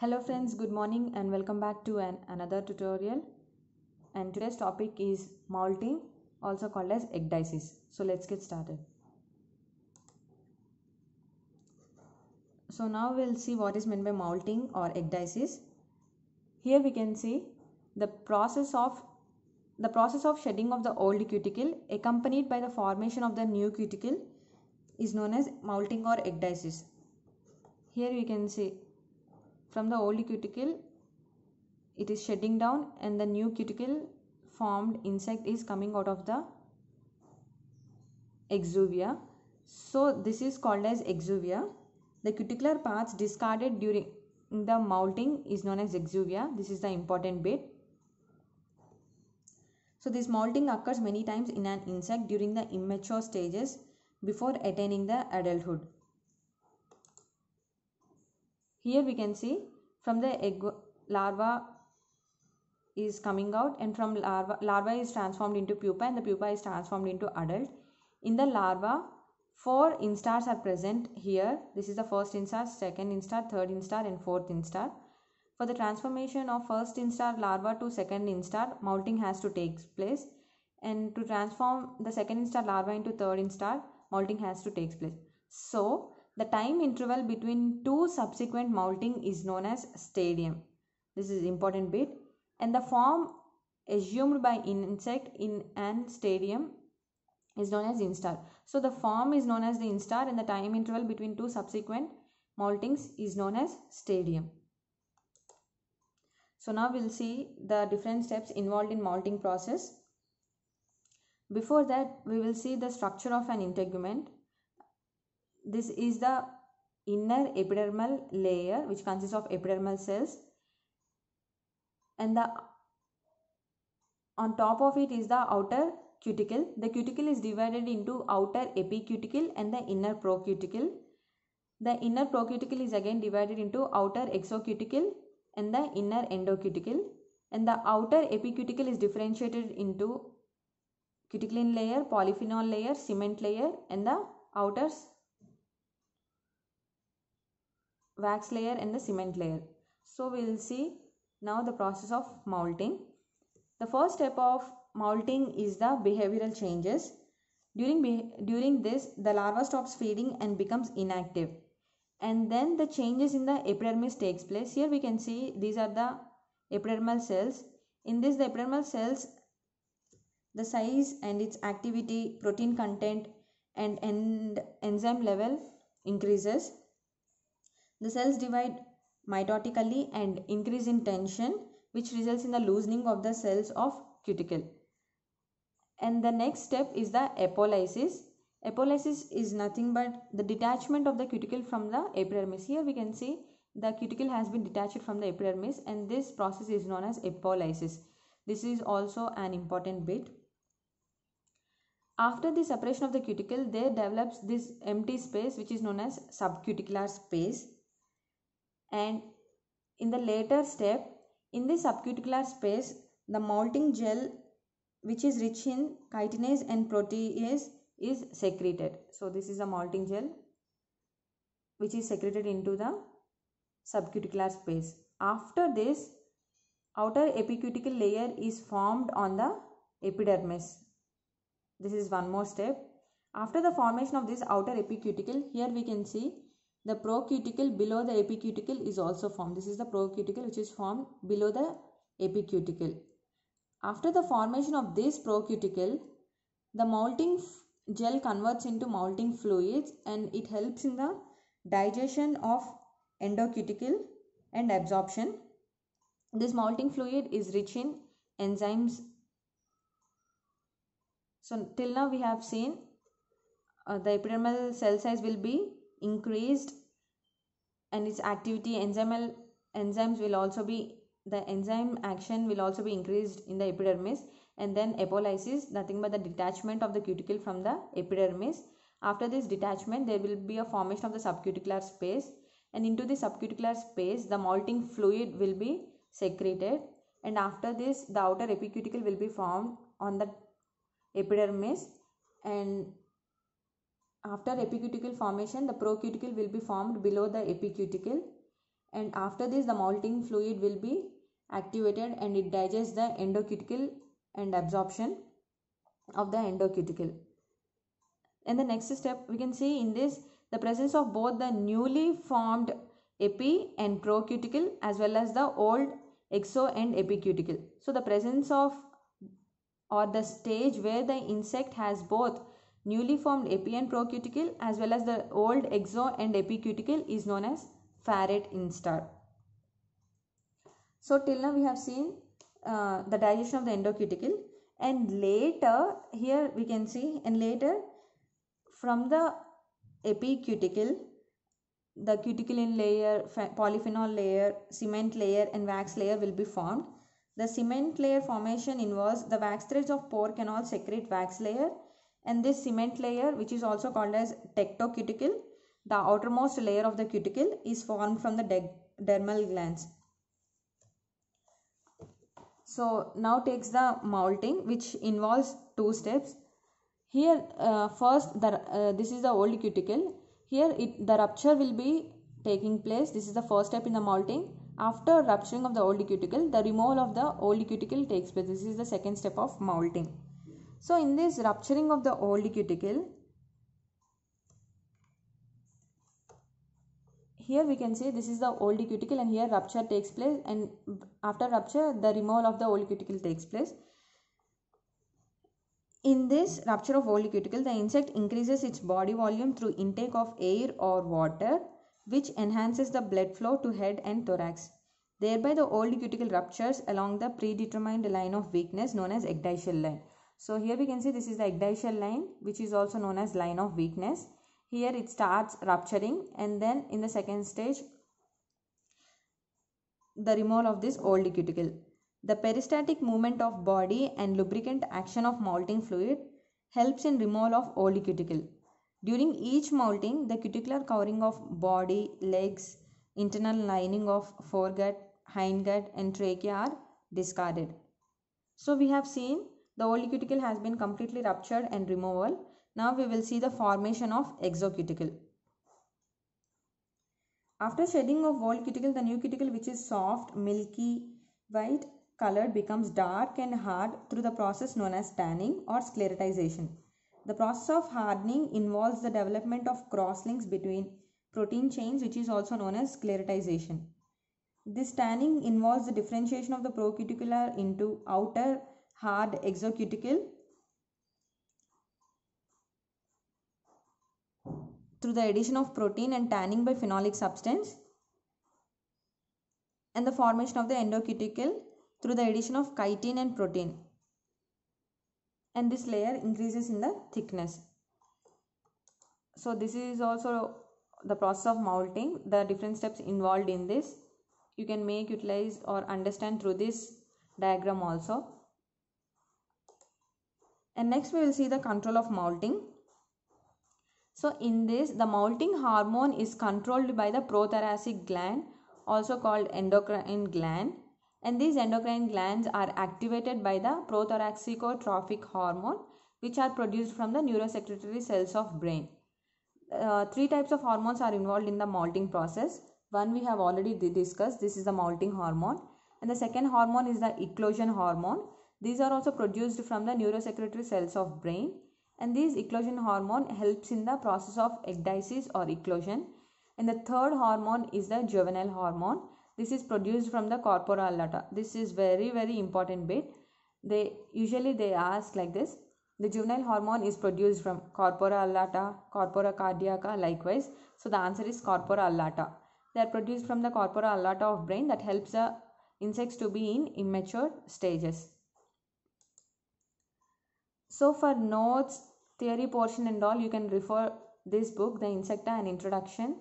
hello friends good morning and welcome back to an another tutorial and today's topic is molting also called as egg dices so let's get started so now we'll see what is meant by molting or egg dices here we can see the process of the process of shedding of the old cuticle accompanied by the formation of the new cuticle is known as molting or egg dices here you can see from the old cuticle, it is shedding down and the new cuticle formed insect is coming out of the exuvia. So this is called as exuvia. The cuticular parts discarded during the molting is known as exuvia. This is the important bit. So this molting occurs many times in an insect during the immature stages before attaining the adulthood here we can see from the egg larva is coming out and from larva larva is transformed into pupa and the pupa is transformed into adult in the larva four instars are present here this is the first instar second instar third instar and fourth instar for the transformation of first instar larva to second instar moulting has to take place and to transform the second instar larva into third instar moulting has to take place so the time interval between two subsequent mounting is known as stadium. This is important bit. And the form assumed by insect in an stadium is known as instar. So the form is known as the instar and the time interval between two subsequent moltings is known as stadium. So now we'll see the different steps involved in molting process. Before that, we will see the structure of an integument this is the inner epidermal layer which consists of epidermal cells and the on top of it is the outer cuticle the cuticle is divided into outer epicuticle and the inner procuticle the inner procuticle is again divided into outer exocuticle and the inner endocuticle and the outer epicuticle is differentiated into cuticle layer polyphenol layer cement layer and the outer wax layer and the cement layer. So we will see now the process of moulting. The first step of moulting is the behavioral changes. During, be during this, the larva stops feeding and becomes inactive. And then the changes in the epidermis takes place. Here we can see these are the epidermal cells. In this, the epidermal cells, the size and its activity, protein content and, and enzyme level increases. The cells divide mitotically and increase in tension which results in the loosening of the cells of cuticle. And the next step is the apolysis. Apolysis is nothing but the detachment of the cuticle from the epidermis. Here we can see the cuticle has been detached from the epidermis and this process is known as apolysis. This is also an important bit. After the separation of the cuticle, there develops this empty space which is known as subcuticular space and in the later step in the subcuticular space the malting gel which is rich in chitinase and protease is secreted so this is a malting gel which is secreted into the subcuticular space after this outer epicuticle layer is formed on the epidermis this is one more step after the formation of this outer epicuticle here we can see the procuticle below the epicuticle is also formed. This is the procuticle which is formed below the epicuticle. After the formation of this procuticle, the molting gel converts into molting fluids and it helps in the digestion of endocuticle and absorption. This molting fluid is rich in enzymes. So till now we have seen uh, the epidermal cell size will be increased and its activity enzymal enzymes will also be the enzyme action will also be increased in the epidermis and then apolysis nothing but the detachment of the cuticle from the epidermis after this detachment there will be a formation of the subcuticular space and into the subcuticular space the molting fluid will be secreted and after this the outer epicuticle will be formed on the epidermis and after epicuticle formation the procuticle will be formed below the epicuticle and after this the molting fluid will be activated and it digests the endocuticle and absorption of the endocuticle and the next step we can see in this the presence of both the newly formed epi and procuticle as well as the old exo and epicuticle so the presence of or the stage where the insect has both Newly formed epi and procuticle as well as the old exo and epicuticle is known as ferret instar. So till now we have seen uh, the digestion of the endocuticle and later here we can see and later from the epicuticle the cuticulin layer, polyphenol layer, cement layer and wax layer will be formed. The cement layer formation involves the wax threads of pore canal secrete wax layer and this cement layer which is also called as tectocuticle the outermost layer of the cuticle is formed from the de dermal glands so now takes the moulting which involves two steps here uh, first the uh, this is the old cuticle here it the rupture will be taking place this is the first step in the moulting after rupturing of the old cuticle the removal of the old cuticle takes place this is the second step of moulting so in this rupturing of the old cuticle, here we can say this is the old cuticle and here rupture takes place and after rupture the removal of the old cuticle takes place. In this rupture of old cuticle, the insect increases its body volume through intake of air or water which enhances the blood flow to head and thorax. Thereby the old cuticle ruptures along the predetermined line of weakness known as ecdychial line. So here we can see this is the ecdychial line which is also known as line of weakness. Here it starts rupturing and then in the second stage the removal of this old cuticle. The peristatic movement of body and lubricant action of molting fluid helps in removal of old cuticle. During each molting, the cuticular covering of body, legs, internal lining of foregut, hindgut and trachea are discarded. So we have seen the old cuticle has been completely ruptured and removal. Now we will see the formation of exocuticle. After shedding of old cuticle, the new cuticle which is soft, milky, white colored becomes dark and hard through the process known as tanning or sclerotization. The process of hardening involves the development of crosslinks between protein chains which is also known as sclerotization. This tanning involves the differentiation of the procuticular into outer hard exocuticle through the addition of protein and tanning by phenolic substance and the formation of the endocuticle through the addition of chitin and protein and this layer increases in the thickness so this is also the process of moulting the different steps involved in this you can make utilize or understand through this diagram also and next we will see the control of molting. so in this the molting hormone is controlled by the prothoracic gland also called endocrine gland and these endocrine glands are activated by the prothoracic hormone which are produced from the neurosecretory cells of brain uh, three types of hormones are involved in the molting process one we have already discussed this is the molting hormone and the second hormone is the eclosion hormone these are also produced from the neurosecretory cells of brain and this eclosion hormone helps in the process of ecdysis or eclosion. And the third hormone is the juvenile hormone. This is produced from the corpora lata This is very very important bit. They usually they ask like this. The juvenile hormone is produced from corpora allata, corpora cardiaca likewise. So the answer is corpora allata. They are produced from the corpora allata of brain that helps the insects to be in immature stages. So for notes, theory portion and all, you can refer this book, The Insecta, and introduction.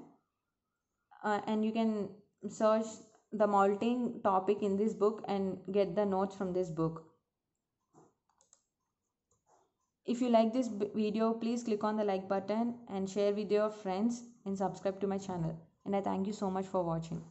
Uh, and you can search the molting topic in this book and get the notes from this book. If you like this video, please click on the like button and share with your friends and subscribe to my channel. And I thank you so much for watching.